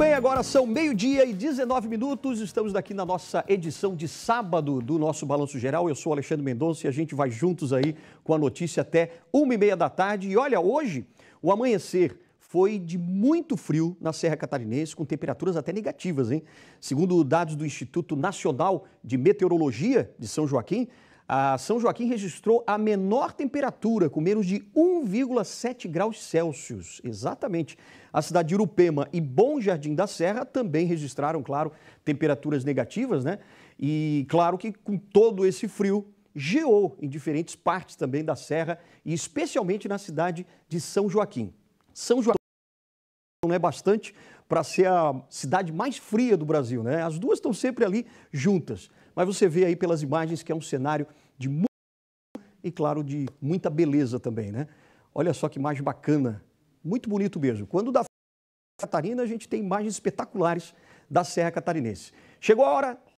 bem, agora são meio-dia e 19 minutos. Estamos aqui na nossa edição de sábado do nosso Balanço Geral. Eu sou Alexandre Mendonça e a gente vai juntos aí com a notícia até uma e meia da tarde. E olha, hoje o amanhecer foi de muito frio na Serra Catarinense, com temperaturas até negativas, hein? Segundo dados do Instituto Nacional de Meteorologia de São Joaquim, a São Joaquim registrou a menor temperatura, com menos de 1,7 graus Celsius. Exatamente. A cidade de Urupema e Bom Jardim da Serra também registraram, claro, temperaturas negativas, né? E claro que com todo esse frio, geou em diferentes partes também da Serra e especialmente na cidade de São Joaquim. São Joaquim não é bastante para ser a cidade mais fria do Brasil, né? As duas estão sempre ali juntas mas você vê aí pelas imagens que é um cenário de muito e, claro, de muita beleza também, né? Olha só que imagem bacana, muito bonito mesmo. Quando da Catarina, a gente tem imagens espetaculares da Serra Catarinense. Chegou a hora